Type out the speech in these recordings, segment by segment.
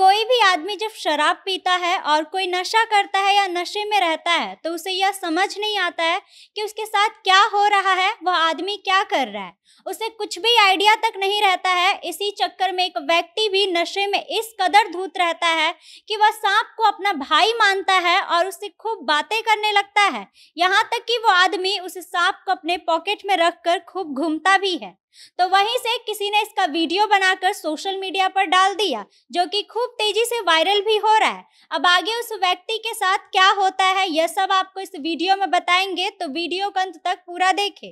कोई भी आदमी जब शराब पीता है और कोई नशा करता है या नशे में रहता है तो उसे यह समझ नहीं आता है कि उसके साथ क्या हो रहा है वह आदमी क्या कर रहा है उसे कुछ भी आइडिया तक नहीं रहता है इसी चक्कर में एक व्यक्ति भी नशे में इस कदर धूत रहता है कि वह सांप को अपना भाई मानता है और उससे खूब बातें करने लगता है यहाँ तक कि वो आदमी उस सांप को अपने पॉकेट में रख कर खूब घूमता भी है तो वहीं से किसी ने इसका वीडियो बनाकर सोशल मीडिया पर डाल दिया जो कि खूब तेजी से वायरल भी हो रहा है अब आगे उस व्यक्ति के साथ क्या होता है यह सब आपको इस वीडियो में बताएंगे तो वीडियो को अंत तक पूरा देखें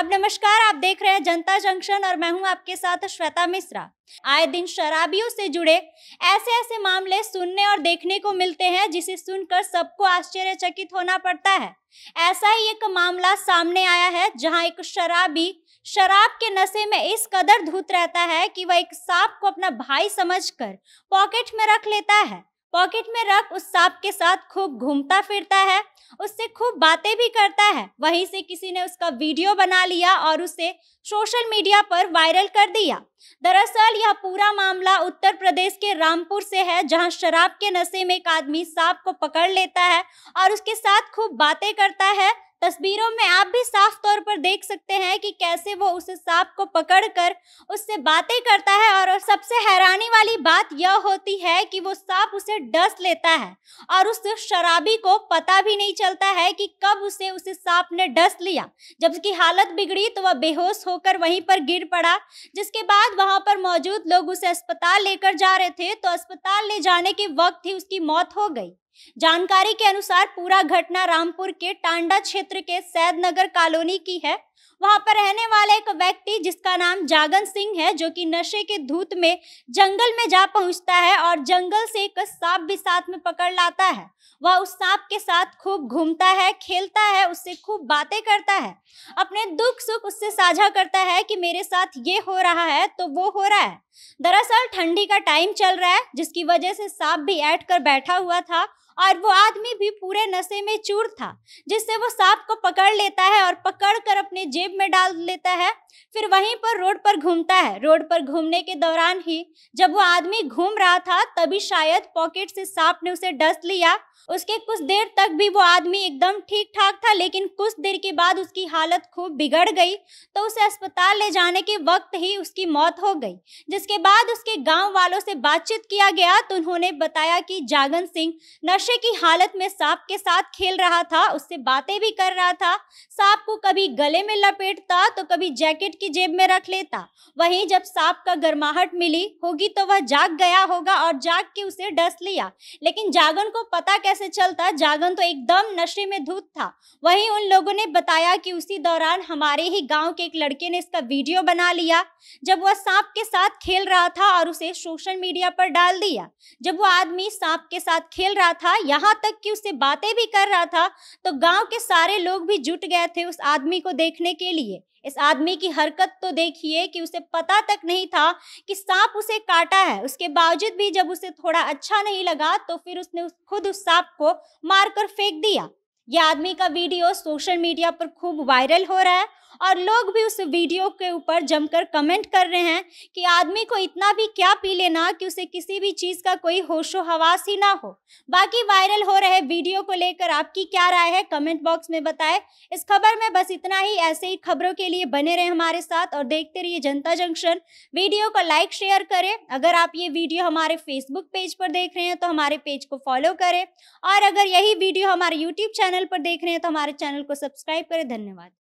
अब नमस्कार आप देख रहे हैं जनता जंक्शन और मैं हूं आपके साथ श्वेता मिश्रा आए दिन शराबियों से जुड़े ऐसे ऐसे मामले सुनने और देखने को मिलते हैं जिसे सुनकर सबको आश्चर्यचकित होना पड़ता है ऐसा ही एक मामला सामने आया है जहां एक शराबी शराब के नशे में इस कदर धूत रहता है कि वह एक सांप को अपना भाई समझकर पॉकेट में रख लेता है पॉकेट में रख उस सांप के साथ खूब घूमता फिरता है उससे खूब बातें भी करता है वहीं से किसी ने उसका वीडियो बना लिया और उसे सोशल मीडिया पर वायरल कर दिया दरअसल यह पूरा मामला उत्तर प्रदेश के रामपुर से है जहां शराब के नशे में एक आदमी सांप को पकड़ लेता है और उसके साथ खूब बातें करता है तस्वीरों में आप भी साफ तौर पर देख सकते हैं कि कैसे वो उस सांप को पकड़कर उससे बातें करता है और सबसे हैरानी वाली बात यह होती है कि वो सांप उसे डस लेता है और उस शराबी को पता भी नहीं चलता है कि कब उसे उसे सांप ने डस लिया जब उसकी हालत बिगड़ी तो वह बेहोश होकर वहीं पर गिर पड़ा जिसके बाद वहाँ पर मौजूद लोग उसे अस्पताल लेकर जा रहे थे तो अस्पताल ले जाने के वक्त ही उसकी मौत हो गई जानकारी के अनुसार पूरा घटना रामपुर के टांडा क्षेत्र के सैदनगर कॉलोनी की है वहां पर रहने वाला एक व्यक्ति जिसका नाम जागन सिंह है जो कि नशे के धूत में जंगल में जा पहुंचता है और जंगल से एक सांप भी साथ में पकड़ लाता है वह उस सांप के साथ खूब घूमता है खेलता है उससे खूब बातें करता है अपने दुख सुख उससे साझा करता है कि मेरे साथ ये हो रहा है तो वो हो रहा है दरअसल ठंडी का टाइम चल रहा है जिसकी वजह से सांप भी ऐठ कर बैठा हुआ था और वो आदमी भी पूरे नशे में चूर था जिससे वो सांप को पकड़ लेता है और पकड़ कर अपने जेब में डाल लेता है फिर वहीं पर रोड पर घूमता है रोड पर घूमने के दौरान ही जब वो आदमी घूम रहा था तभी शायद पॉकेट से सांप ने उसे डस लिया उसके कुछ देर तक भी वो आदमी एकदम ठीक ठाक था लेकिन कुछ देर के बाद उसकी हालत खूब बिगड़ गई तो उसे अस्पताल ले जाने के वक्त ही उसकी मौत हो गई जिसके बाद उसके गांव वालों से बातचीत किया गया तो उन्होंने बताया कि जागन सिंह नशे नशे की हालत में सांप के साथ खेल रहा था उससे बातें भी कर रहा था सांप को कभी गले में लपेटता तो कभी जैकेट की जेब में रख लेता वहीं जब सांप का गर्माहट मिली होगी तो वह जाग गया होगा और जाग के उसे डस लिया लेकिन जागन को पता कैसे चलता जागन तो एकदम नशे में धूत था वहीं उन लोगों ने बताया कि उसी दौरान हमारे ही गाँव के एक लड़के ने इसका वीडियो बना लिया जब वह सांप के साथ खेल रहा था और उसे सोशल मीडिया पर डाल दिया जब वो आदमी सांप के साथ खेल रहा था यहाँ तक कि उससे बातें भी कर रहा था तो गांव के सारे लोग भी जुट गए थे उस आदमी को देखने के लिए इस आदमी की हरकत तो देखिए कि उसे पता तक नहीं था कि सांप उसे काटा है उसके बावजूद भी जब उसे थोड़ा अच्छा नहीं लगा तो फिर उसने खुद उस सांप को मारकर फेंक दिया यह आदमी का वीडियो सोशल मीडिया पर खूब वायरल हो रहा है और लोग भी उस वीडियो के ऊपर जमकर कमेंट कर रहे हैं कि आदमी को इतना भी क्या पी लेना कि उसे किसी भी चीज़ का कोई होशो हवास ही ना हो बाकी वायरल हो रहे वीडियो को लेकर आपकी क्या राय है कमेंट बॉक्स में बताएं इस खबर में बस इतना ही ऐसे ही खबरों के लिए बने रहे हमारे साथ और देखते रहिए जनता जंक्शन वीडियो को लाइक शेयर करें अगर आप ये वीडियो हमारे फेसबुक पेज पर देख रहे हैं तो हमारे पेज को फॉलो करें और अगर यही वीडियो हमारे यूट्यूब चैनल पर देख रहे हैं तो हमारे चैनल को सब्सक्राइब करें धन्यवाद